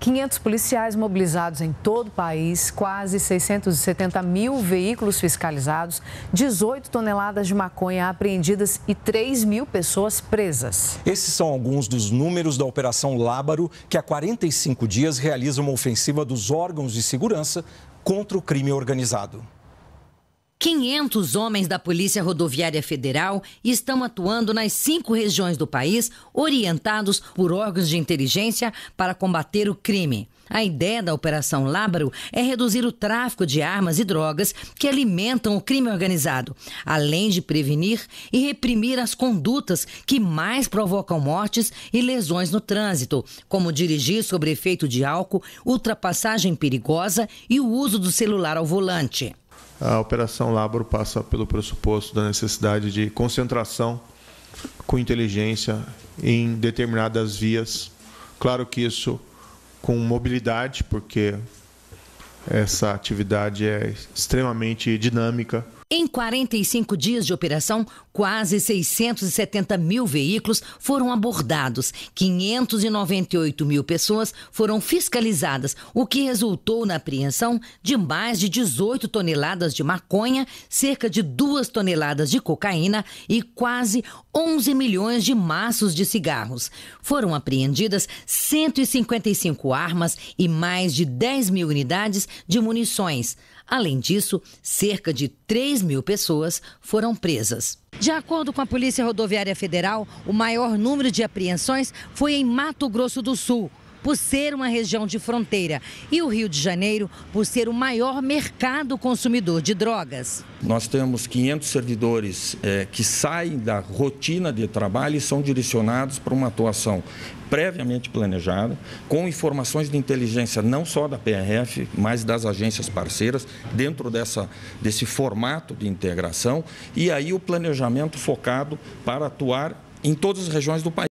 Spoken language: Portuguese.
500 policiais mobilizados em todo o país, quase 670 mil veículos fiscalizados, 18 toneladas de maconha apreendidas e 3 mil pessoas presas. Esses são alguns dos números da Operação Lábaro, que há 45 dias realiza uma ofensiva dos órgãos de segurança contra o crime organizado. 500 homens da Polícia Rodoviária Federal estão atuando nas cinco regiões do país, orientados por órgãos de inteligência para combater o crime. A ideia da Operação Lábaro é reduzir o tráfico de armas e drogas que alimentam o crime organizado, além de prevenir e reprimir as condutas que mais provocam mortes e lesões no trânsito, como dirigir sobre efeito de álcool, ultrapassagem perigosa e o uso do celular ao volante a Operação Labro passa pelo pressuposto da necessidade de concentração com inteligência em determinadas vias. Claro que isso com mobilidade, porque essa atividade é extremamente dinâmica em 45 dias de operação, quase 670 mil veículos foram abordados, 598 mil pessoas foram fiscalizadas, o que resultou na apreensão de mais de 18 toneladas de maconha, cerca de 2 toneladas de cocaína e quase 11 milhões de maços de cigarros. Foram apreendidas 155 armas e mais de 10 mil unidades de munições. Além disso, cerca de 3 mil pessoas foram presas. De acordo com a Polícia Rodoviária Federal, o maior número de apreensões foi em Mato Grosso do Sul por ser uma região de fronteira e o Rio de Janeiro por ser o maior mercado consumidor de drogas. Nós temos 500 servidores é, que saem da rotina de trabalho e são direcionados para uma atuação previamente planejada, com informações de inteligência não só da PRF, mas das agências parceiras, dentro dessa, desse formato de integração, e aí o planejamento focado para atuar em todas as regiões do país.